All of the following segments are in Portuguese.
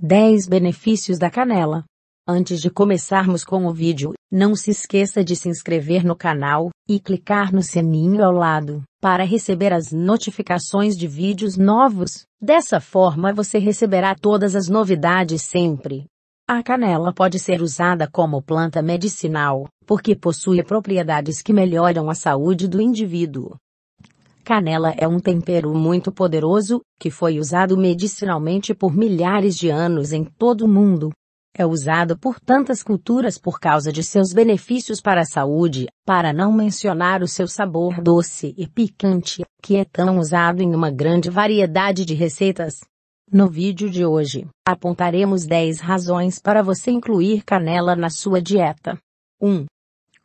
10 benefícios da canela. Antes de começarmos com o vídeo, não se esqueça de se inscrever no canal e clicar no sininho ao lado para receber as notificações de vídeos novos. Dessa forma você receberá todas as novidades sempre. A canela pode ser usada como planta medicinal, porque possui propriedades que melhoram a saúde do indivíduo. Canela é um tempero muito poderoso, que foi usado medicinalmente por milhares de anos em todo o mundo. É usado por tantas culturas por causa de seus benefícios para a saúde, para não mencionar o seu sabor doce e picante, que é tão usado em uma grande variedade de receitas. No vídeo de hoje, apontaremos 10 razões para você incluir canela na sua dieta. 1.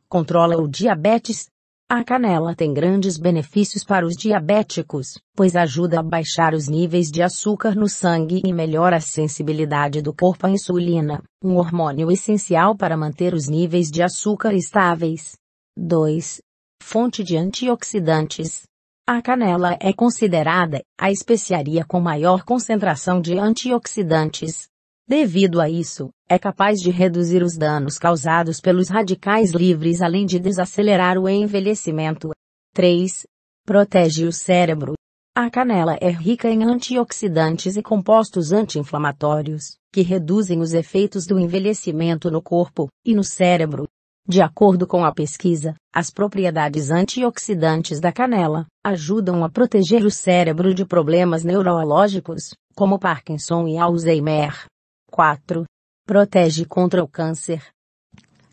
Controla o diabetes. A canela tem grandes benefícios para os diabéticos, pois ajuda a baixar os níveis de açúcar no sangue e melhora a sensibilidade do corpo à insulina, um hormônio essencial para manter os níveis de açúcar estáveis. 2. Fonte de antioxidantes. A canela é considerada a especiaria com maior concentração de antioxidantes, Devido a isso, é capaz de reduzir os danos causados pelos radicais livres além de desacelerar o envelhecimento. 3. Protege o cérebro. A canela é rica em antioxidantes e compostos anti-inflamatórios, que reduzem os efeitos do envelhecimento no corpo e no cérebro. De acordo com a pesquisa, as propriedades antioxidantes da canela ajudam a proteger o cérebro de problemas neurológicos, como Parkinson e Alzheimer. 4. Protege contra o câncer.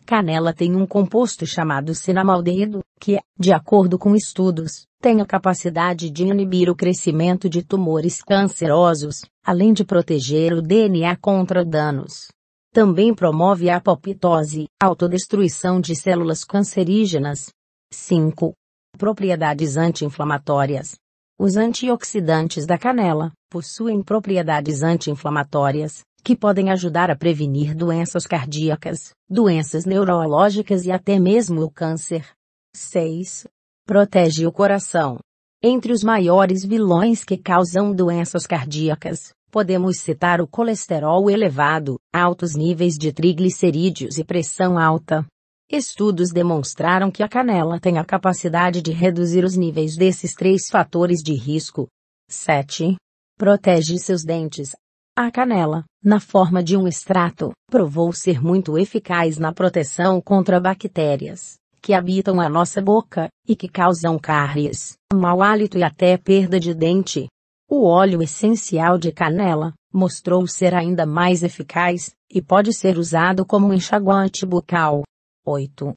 Canela tem um composto chamado cinamaldeído, que, de acordo com estudos, tem a capacidade de inibir o crescimento de tumores cancerosos, além de proteger o DNA contra danos. Também promove a apoptose, autodestruição de células cancerígenas. 5. Propriedades anti-inflamatórias. Os antioxidantes da canela possuem propriedades anti-inflamatórias, que podem ajudar a prevenir doenças cardíacas, doenças neurológicas e até mesmo o câncer. 6. Protege o coração. Entre os maiores vilões que causam doenças cardíacas, podemos citar o colesterol elevado, altos níveis de triglicerídeos e pressão alta. Estudos demonstraram que a canela tem a capacidade de reduzir os níveis desses três fatores de risco. 7. Protege seus dentes. A canela, na forma de um extrato, provou ser muito eficaz na proteção contra bactérias que habitam a nossa boca e que causam cáries, mau hálito e até perda de dente. O óleo essencial de canela mostrou ser ainda mais eficaz e pode ser usado como enxaguante bucal. 8.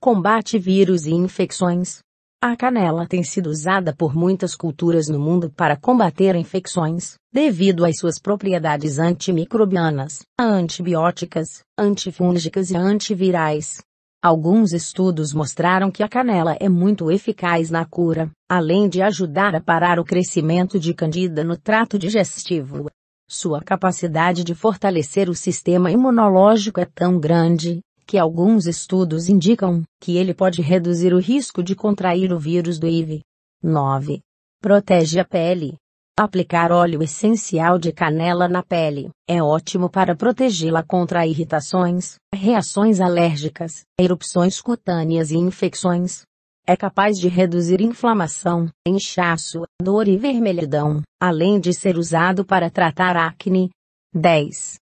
Combate vírus e infecções. A canela tem sido usada por muitas culturas no mundo para combater infecções, devido às suas propriedades antimicrobianas, antibióticas, antifúngicas e antivirais. Alguns estudos mostraram que a canela é muito eficaz na cura, além de ajudar a parar o crescimento de candida no trato digestivo. Sua capacidade de fortalecer o sistema imunológico é tão grande que alguns estudos indicam que ele pode reduzir o risco de contrair o vírus do HIV. 9. Protege a pele. Aplicar óleo essencial de canela na pele é ótimo para protegê-la contra irritações, reações alérgicas, erupções cutâneas e infecções. É capaz de reduzir inflamação, inchaço, dor e vermelhidão, além de ser usado para tratar acne. 10.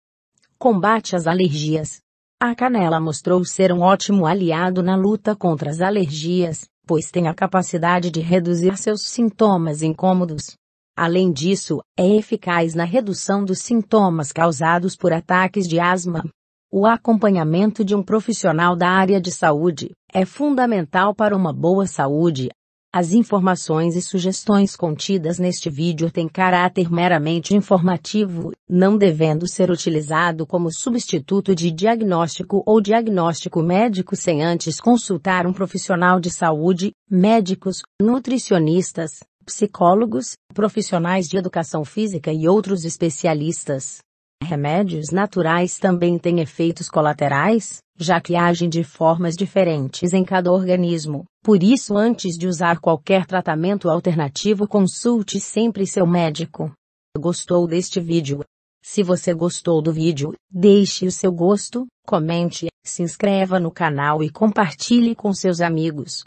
Combate as alergias. A canela mostrou ser um ótimo aliado na luta contra as alergias, pois tem a capacidade de reduzir seus sintomas incômodos. Além disso, é eficaz na redução dos sintomas causados por ataques de asma. O acompanhamento de um profissional da área de saúde é fundamental para uma boa saúde, as informações e sugestões contidas neste vídeo têm caráter meramente informativo, não devendo ser utilizado como substituto de diagnóstico ou diagnóstico médico sem antes consultar um profissional de saúde, médicos, nutricionistas, psicólogos, profissionais de educação física e outros especialistas. Remédios naturais também têm efeitos colaterais, já que agem de formas diferentes em cada organismo. Por isso, antes de usar qualquer tratamento alternativo, consulte sempre seu médico. Gostou deste vídeo? Se você gostou do vídeo, deixe o seu gosto, comente, se inscreva no canal e compartilhe com seus amigos.